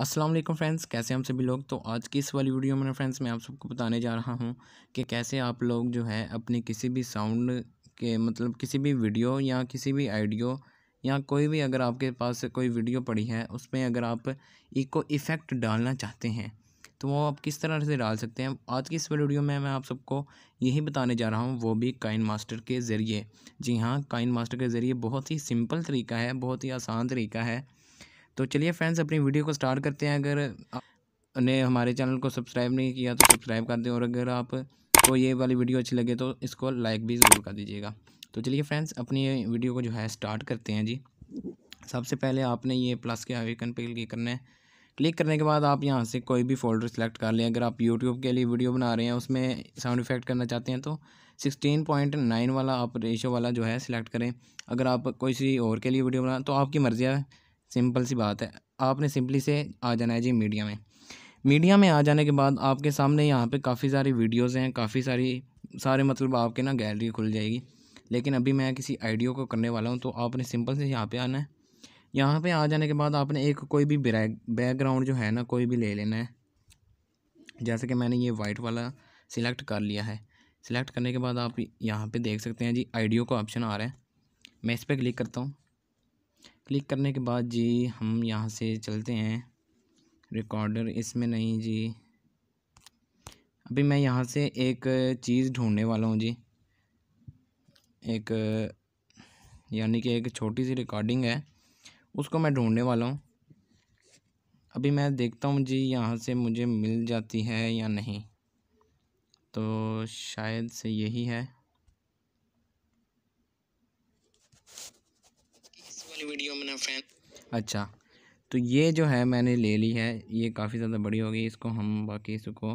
अस्सलाम वालेकुम फ्रेंड्स कैसे हम सभी लोग तो आज की इस वाली वीडियो में फ्रेंड्स मैं आप सबको बताने जा रहा हूँ कि कैसे आप लोग जो है अपने किसी भी साउंड के मतलब किसी भी वीडियो या किसी भी आइडियो या कोई भी अगर आपके पास कोई वीडियो पड़ी है उसमें अगर आप इको इफ़ेक्ट डालना चाहते हैं तो वो आप किस तरह से डाल सकते हैं आज की इस वीडियो में मैं आप सबको यही बताने जा रहा हूँ वो भी काइन मास्टर के ज़रिए जी हाँ काइन मास्टर के ज़रिए बहुत ही सिंपल तरीका है बहुत ही आसान तरीका है तो चलिए फ्रेंड्स अपनी वीडियो को स्टार्ट करते हैं अगर आपने हमारे चैनल को सब्सक्राइब नहीं किया तो सब्सक्राइब कर दें और अगर आप को ये वाली वीडियो अच्छी लगे तो इसको लाइक भी ज़रूर कर दीजिएगा तो चलिए फ्रेंड्स अपनी वीडियो को जो है स्टार्ट करते हैं जी सबसे पहले आपने ये प्लस के आइकन पर क्लिक करना है क्लिक करने के बाद आप यहाँ से कोई भी फोल्डर सेलेक्ट कर लें अगर आप यूट्यूब के लिए वीडियो बना रहे हैं उसमें साउंड इफेक्ट करना चाहते हैं तो सिक्सटीन पॉइंट नाइन वाला आप रेशो वाला जो है सिलेक्ट करें अगर आप कोई सी और के लिए वीडियो बना तो आपकी मर्ज़ी है सिंपल सी बात है आपने सिंपली से आ जाना है जी मीडिया में मीडिया में आ जाने के बाद आपके सामने यहाँ पे काफ़ी सारी वीडियोज़ हैं काफ़ी सारी सारे मतलब आपके ना गैलरी खुल जाएगी लेकिन अभी मैं किसी आइडियो को करने वाला हूँ तो आपने सिंपल से यहाँ पे आना है यहाँ पे आ जाने के बाद आपने एक कोई भी बैकग्राउंड जो है ना कोई भी ले लेना है जैसे कि मैंने ये वाइट वाला सिलेक्ट कर लिया है सिलेक्ट करने के बाद आप यहाँ पर देख सकते हैं जी आइडियो का ऑप्शन आ रहा है मैं इस पर क्लिक करता हूँ क्लिक करने के बाद जी हम यहाँ से चलते हैं रिकॉर्डर इसमें नहीं जी अभी मैं यहाँ से एक चीज़ ढूंढने वाला हूँ जी एक यानी कि एक छोटी सी रिकॉर्डिंग है उसको मैं ढूंढने वाला हूँ अभी मैं देखता हूँ जी यहाँ से मुझे मिल जाती है या नहीं तो शायद से यही है पिछली वीडियो में फैन अच्छा तो ये जो है मैंने ले ली है ये काफ़ी ज़्यादा बड़ी हो गई इसको हम बाकी इसको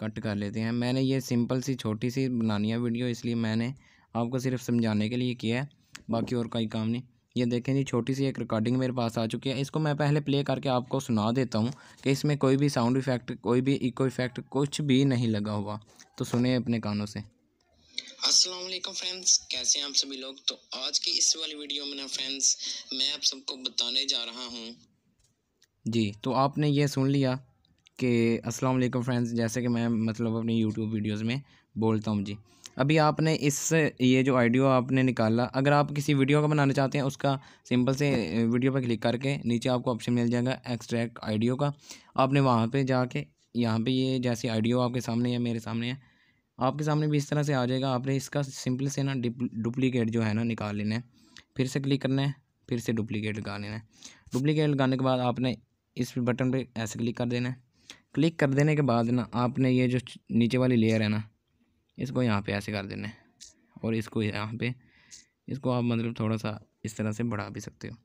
कट कर लेते हैं मैंने ये सिंपल सी छोटी सी बनानी है वीडियो इसलिए मैंने आपको सिर्फ समझाने के लिए किया है बाकी और कोई काम नहीं ये देखें जी छोटी सी एक रिकॉर्डिंग मेरे पास आ चुकी है इसको मैं पहले प्ले करके आपको सुना देता हूँ कि इसमें कोई भी साउंड इफ़ेक्ट कोई भी इको इफ़ेक्ट कुछ भी नहीं लगा हुआ तो सुने अपने कानों से अस्सलाम वालेकुम फ्रेंड्स कैसे हैं आप सभी लोग तो आज की इस वाली वीडियो में ना फ्रेंड्स मैं आप सबको बताने जा रहा हूँ जी तो आपने ये सुन लिया कि अस्सलाम वालेकुम फ्रेंड्स जैसे कि मैं मतलब अपनी यूट्यूब वीडियोस में बोलता हूँ जी अभी आपने इस ये जो आइडियो आपने निकाला अगर आप किसी वीडियो का बनाना चाहते हैं उसका सिंपल से वीडियो पर क्लिक करके नीचे आपको ऑप्शन मिल जाएगा एक्सट्रैक्ट आइडियो का आपने वहाँ पर जाके यहाँ पर ये जैसी आइडियो आपके सामने या मेरे सामने है आपके सामने भी इस तरह से आ जाएगा आपने इसका सिंपल से ना डुप्लीकेट जो है ना निकाल लेना है फिर से क्लिक करना है फिर से डुप्लीकेट लगा लेना है डुप्लीकेट लगाने के बाद आपने इस बटन पर ऐसे क्लिक कर देना है क्लिक कर देने के बाद ना आपने ये जो नीचे वाली लेयर है ना इसको यहाँ पे ऐसे कर देना है और इसको यहाँ पे इसको आप मतलब थोड़ा सा इस तरह से बढ़ा भी सकते हो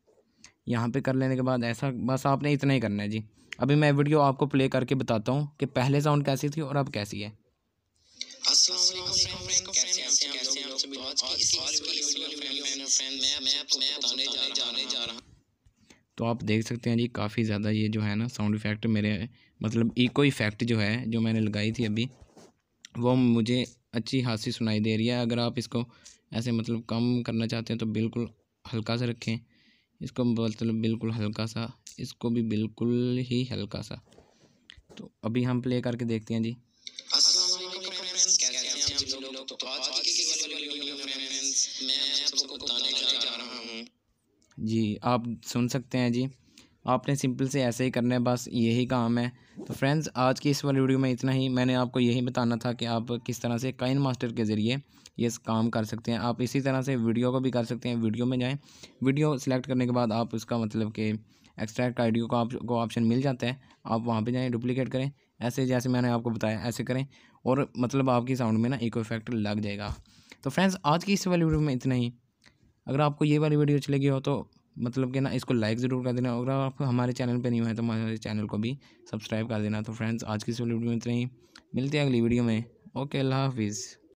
यहाँ पे कर लेने के बाद ऐसा बस आपने इतना ही करना है जी अभी मैं वीडियो आपको प्ले करके बताता हूँ कि पहले साउंड कैसी थी और अब कैसी है तो आप देख सकते हैं जी काफ़ी ज़्यादा ये जो है ना साउंड इफ़ेक्ट मेरे मतलब इको इफ़ेक्ट जो है जो मैंने लगाई थी अभी वो मुझे अच्छी खासी सुनाई दे रही है अगर आप इसको ऐसे मतलब कम करना चाहते हैं तो बिल्कुल हल्का सा रखें इसको मतलब बिल्कुल हल्का सा इसको भी बिल्कुल ही हल्का सा तो अभी हम प्ले करके देखते हैं जी जी आप सुन सकते हैं जी आपने सिंपल से ऐसे ही करना है बस यही काम है तो फ्रेंड्स आज की इस वाली वीडियो में इतना ही मैंने आपको यही बताना था कि आप किस तरह से काइन मास्टर के ज़रिए ये काम कर सकते हैं आप इसी तरह से वीडियो को भी कर सकते हैं वीडियो में जाएं वीडियो सेलेक्ट करने के बाद आप उसका मतलब कि एक्सट्रैक्ट आइडियो का आपको ऑप्शन मिल जाता है आप वहाँ पर जाएँ डुप्लीकेट करें ऐसे जैसे मैंने आपको बताया ऐसे करें और मतलब आपकी साउंड में ना एक इफेक्ट लग जाएगा तो फ्रेंड्स आज की इस वाली वीडियो में इतना ही अगर आपको ये वाली वीडियो अच्छी लगी हो तो मतलब कि ना इसको लाइक ज़रूर कर देना अगर आप हमारे चैनल पर नहीं हुए तो हमारे चैनल को भी सब्सक्राइब कर देना तो फ्रेंड्स आज की इस वीडियो में इतना ही मिलते हैं अगली वीडियो में ओके अल्लाह हाफिज़